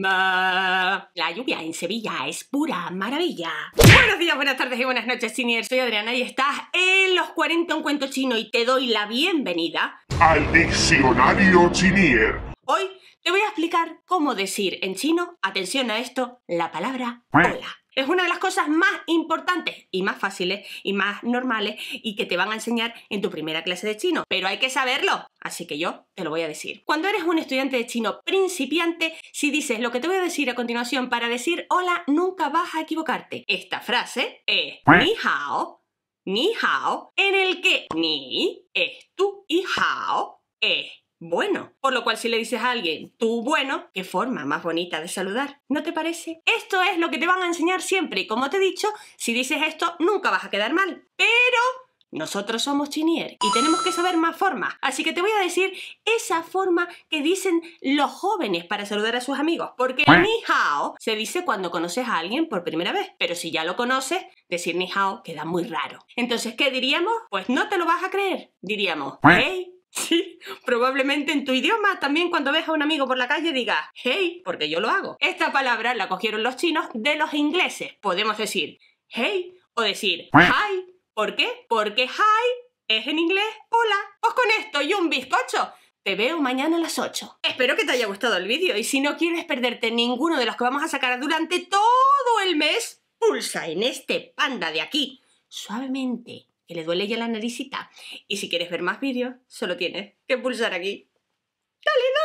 La lluvia en Sevilla es pura maravilla. Buenos días, buenas tardes y buenas noches, Chinier. Soy Adriana y estás en Los 40 Un Cuento Chino y te doy la bienvenida al Diccionario Chinier. Hoy te voy a explicar cómo decir en chino, atención a esto, la palabra hola. Es una de las cosas más importantes y más fáciles y más normales y que te van a enseñar en tu primera clase de chino. Pero hay que saberlo, así que yo te lo voy a decir. Cuando eres un estudiante de chino principiante, si dices lo que te voy a decir a continuación para decir hola, nunca vas a equivocarte. Esta frase es ni hao, ni hao, en el que ni es tú y hao es bueno. Por lo cual, si le dices a alguien, tú bueno, qué forma más bonita de saludar. ¿No te parece? Esto es lo que te van a enseñar siempre. Y como te he dicho, si dices esto, nunca vas a quedar mal. Pero nosotros somos Chinier y tenemos que saber más formas. Así que te voy a decir esa forma que dicen los jóvenes para saludar a sus amigos. Porque ni hao se dice cuando conoces a alguien por primera vez. Pero si ya lo conoces, decir ni hao queda muy raro. Entonces, ¿qué diríamos? Pues no te lo vas a creer. Diríamos, hey, Sí, probablemente en tu idioma también cuando ves a un amigo por la calle digas hey, porque yo lo hago. Esta palabra la cogieron los chinos de los ingleses. Podemos decir hey o decir hi. ¿Por qué? Porque hi es en inglés hola. Os pues con esto y un bizcocho te veo mañana a las 8. Espero que te haya gustado el vídeo y si no quieres perderte ninguno de los que vamos a sacar durante todo el mes, pulsa en este panda de aquí, suavemente, que le duele ya la naricita. Y si quieres ver más vídeos, solo tienes que pulsar aquí. ¡Dale,